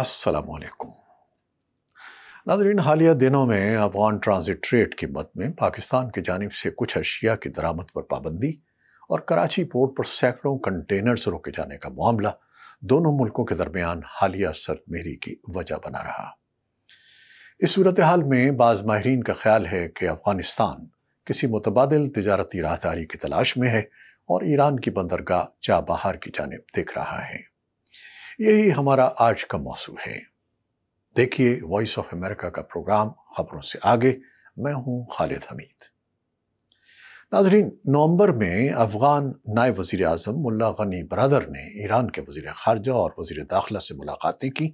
السلام علیکم ناظرین حالیہ دنوں میں افغان ٹرانزٹ ٹریڈ کی مت میں پاکستان کی جانب سے کچھ اشیاء کی درامت پر پابندی اور کراچی پورٹ پر سینکڑوں کنٹینرز روکے جانے کا معاملہ دونوں ملکوں کے درمیان حالیہ سرد میری کی وجہ بنا رہا اس صورتحال میں بعض ماہرین کا خیال ہے کہ افغانستان کسی متبادل تجارتی راہداری کی تلاش میں ہے اور ایران کی بندرگاہ چابہار کی جانب دیکھ رہا ہے یہی ہمارا آج کا موضوع ہے دیکھیے وائس آف امریکہ کا پروگرام خبروں سے آگے میں ہوں خالد حمید ناظرین نومبر میں افغان نائب وزیر اعظم ملا غنی برادر نے ایران کے وزیر خارجہ اور وزیر داخلہ سے ملاقاتیں کی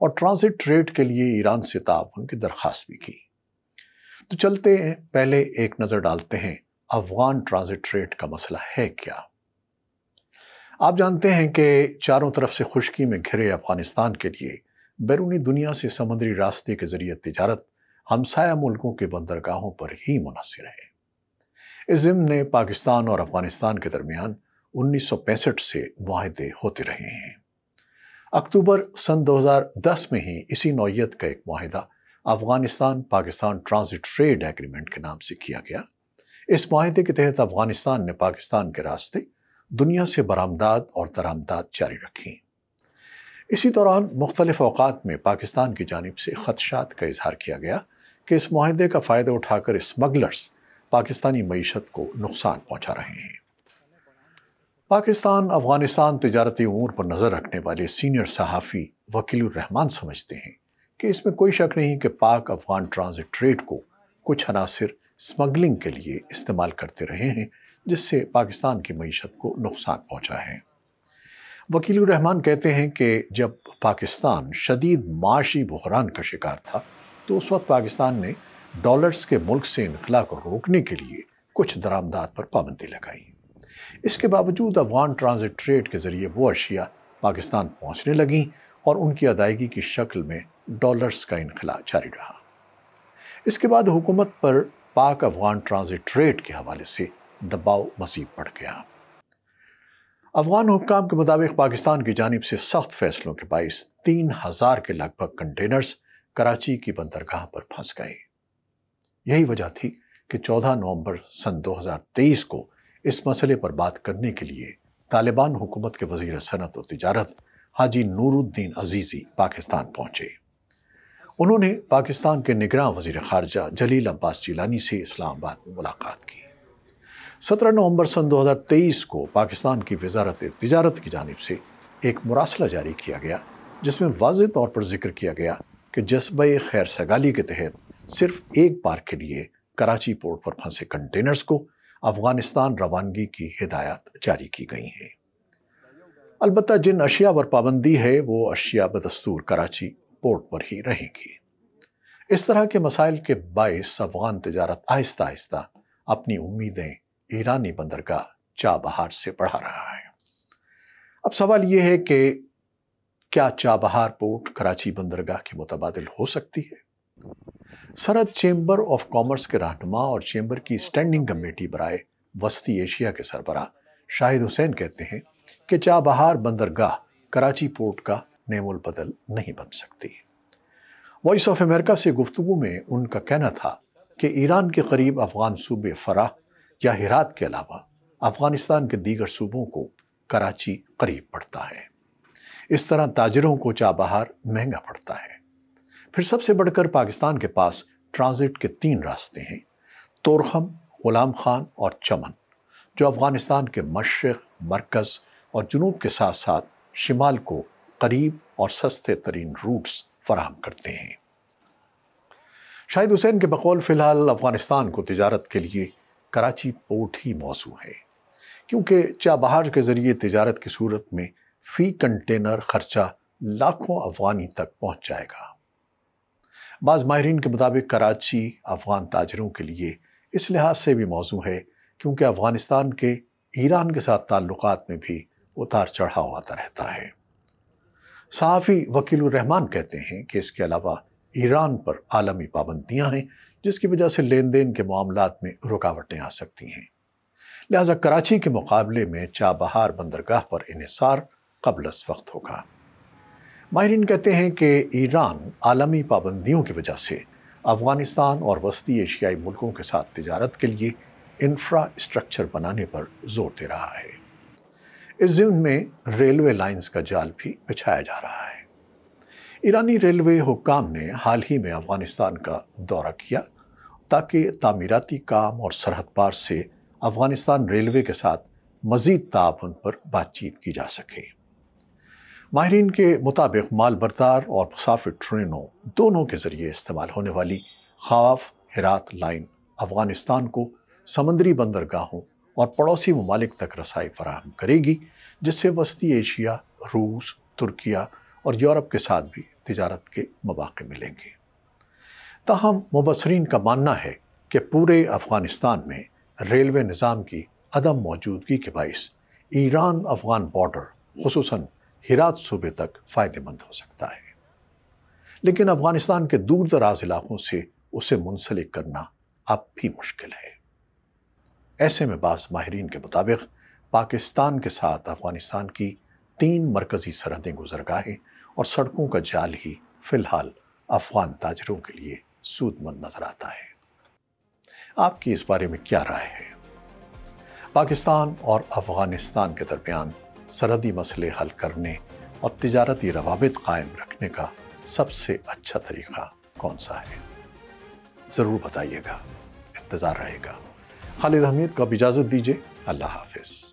اور ٹرانزٹ ٹریڈ کے لیے ایران سے تعاون کی درخواست بھی کی تو چلتے ہیں پہلے ایک نظر ڈالتے ہیں افغان ٹرانزٹ ٹریڈ کا مسئلہ ہے کیا آپ جانتے ہیں کہ چاروں طرف سے خشکی میں گھرے افغانستان کے لیے بیرونی دنیا سے سمندری راستے کے ذریعے تجارت ہمسایہ ملکوں کے بندرگاہوں پر ہی منحصر ہے اس ضمن نے پاکستان اور افغانستان کے درمیان انیس سو پینسٹھ سے معاہدے ہوتے رہے ہیں اکتوبر سن دو ہزار دس میں ہی اسی نوعیت کا ایک معاہدہ Afghanistan Pakistan transit trade agreement کے نام سے کیا گیا اس معاہدے کے تحت افغانستان نے پاکستان کے راستے دنیا سے برآمدات اور درآمدات جاری رکھیں اسی دوران مختلف اوقات میں پاکستان کی جانب سے خدشات کا اظہار کیا گیا کہ اس معاہدے کا فائدہ اٹھا کر اسمگلرز پاکستانی معیشت کو نقصان پہنچا رہے ہیں پاکستان افغانستان تجارتی امور پر نظر رکھنے والے سینئر صحافی وکیل الرحمان سمجھتے ہیں کہ اس میں کوئی شک نہیں کہ پاک افغان ٹرانزٹ ٹریڈ کو کچھ عناصر اسمگلنگ کے لیے استعمال کرتے رہے ہیں جس سے پاکستان کی معیشت کو نقصان پہنچا ہے وکیل الرحمان کہتے ہیں کہ جب پاکستان شدید معاشی بحران کا شکار تھا تو اس وقت پاکستان نے ڈالرز کے ملک سے انخلا کو روکنے کے لیے کچھ درآمدات پر پابندی لگائی اس کے باوجود افغان ٹرانزٹ ٹریڈ کے ذریعے وہ اشیاء پاکستان پہنچنے لگیں اور ان کی ادائیگی کی شکل میں ڈالرز کا انخلا جاری رہا اس کے بعد حکومت پر پاک افغان ٹرانزٹ ٹریڈ کے حوالے سے دباؤ مزید پڑھ گیا افغان حکام کے مطابق پاکستان کی جانب سے سخت فیصلوں کے باعث تین ہزار کے لگ بھگ کنٹینرز کراچی کی بندرگاہ پر پھنس گئے یہی وجہ تھی کہ چودہ نومبر سن دو ہزار تیئیس کو اس مسئلے پر بات کرنے کے لیے طالبان حکومت کے وزیر صنعت و تجارت حاجی نور الدین عزیزی پاکستان پہنچے انہوں نے پاکستان کے نگراں وزیر خارجہ جلیل عباس جیلانی سے اسلام آباد میں ملاقات کی سترہ نومبر سن دو ہزار تیئیس کو پاکستان کی وزارت تجارت کی جانب سے ایک مراسلہ جاری کیا گیا جس میں واضح طور پر ذکر کیا گیا کہ جذبۂ خیر سگالی کے تحت صرف ایک بار کے لیے کراچی پورٹ پر پھنسے کنٹینرز کو افغانستان روانگی کی ہدایات جاری کی گئی ہیں البتہ جن اشیاء پر پابندی ہے وہ اشیاء بدستور کراچی پورٹ پر ہی رہیں گی اس طرح کے مسائل کے باعث افغان تجارت آہستہ آہستہ اپنی امیدیں ایرانی بندرگاہ چا بہار سے بڑھا رہا ہے اب سوال یہ ہے کہ کیا چا بہار پورٹ کراچی بندرگاہ کے متبادل ہو سکتی ہے سرحد چیمبر آف کامرس کے رہنما اور چیمبر کی کمیٹی برائے ایشیا کے سربراہ شاہد حسین کہتے ہیں کہ چا بہار بندرگاہ کراچی پورٹ کا نیم البدل نہیں بن سکتی وائس آف امریکہ سے گفتگو میں ان کا کہنا تھا کہ ایران کے قریب افغان صوبے فراہ یا ہرات کے علاوہ افغانستان کے دیگر صوبوں کو کراچی قریب پڑتا ہے اس طرح تاجروں کو چابہار بہار مہنگا پڑتا ہے پھر سب سے بڑھ کر پاکستان کے پاس ٹرانزٹ کے تین راستے ہیں تورخم غلام خان اور چمن جو افغانستان کے مشرق مرکز اور جنوب کے ساتھ ساتھ شمال کو قریب اور سستے ترین روٹس فراہم کرتے ہیں شاہد حسین کے بقول فی الحال افغانستان کو تجارت کے لیے کراچی پورٹ ہی موضوع ہے کیونکہ چاہ بہار کے ذریعے تجارت کی صورت میں فی کنٹینر خرچہ لاکھوں افغانی تک پہنچ جائے گا بعض ماہرین کے مطابق کراچی افغان تاجروں کے لیے اس لحاظ سے بھی موضوع ہے کیونکہ افغانستان کے ایران کے ساتھ تعلقات میں بھی اتار چڑھاؤ آتا رہتا ہے صحافی وکیل الرحمان کہتے ہیں کہ اس کے علاوہ ایران پر عالمی پابندیاں ہیں جس کی وجہ سے لین دین کے معاملات میں رکاوٹیں آ سکتی ہیں لہذا کراچی کے مقابلے میں چابہار بہار بندرگاہ پر انحصار قبل از وقت ہوگا ماہرین کہتے ہیں کہ ایران عالمی پابندیوں کی وجہ سے افغانستان اور وسطی ایشیائی ملکوں کے ساتھ تجارت کے لیے انفراسٹرکچر بنانے پر زور دے رہا ہے اس ضمن میں ریلوے لائنز کا جال بھی بچھایا جا رہا ہے ایرانی ریلوے حکام نے حال ہی میں افغانستان کا دورہ کیا تاکہ تعمیراتی کام اور سرحد پار سے افغانستان ریلوے کے ساتھ مزید تعاون پر بات چیت کی جا سکے ماہرین کے مطابق مال بردار اور مسافر ٹرینوں دونوں کے ذریعے استعمال ہونے والی خواف حرات لائن افغانستان کو سمندری بندرگاہوں اور پڑوسی ممالک تک رسائی فراہم کرے گی جس سے وسطی ایشیا روس ترکیہ اور یورپ کے ساتھ بھی تجارت کے مواقع ملیں گے تاہم مبصرین کا ماننا ہے کہ پورے افغانستان میں ریلوے نظام کی عدم موجودگی کے باعث ایران افغان بارڈر خصوصاً ہرات صوبے تک فائدہ مند ہو سکتا ہے لیکن افغانستان کے دور دراز علاقوں سے اسے منسلک کرنا اب بھی مشکل ہے ایسے میں بعض ماہرین کے مطابق پاکستان کے ساتھ افغانستان کی تین مرکزی سرحدیں گزر اور سڑکوں کا جال ہی فی الحال افغان تاجروں کے لیے سود مند نظر آتا ہے آپ کی اس بارے میں کیا رائے ہے پاکستان اور افغانستان کے درمیان سرحدی مسئلے حل کرنے اور تجارتی روابط قائم رکھنے کا سب سے اچھا طریقہ کون سا ہے ضرور بتائیے گا انتظار رہے گا خالد حمید کو اب اجازت دیجیے اللہ حافظ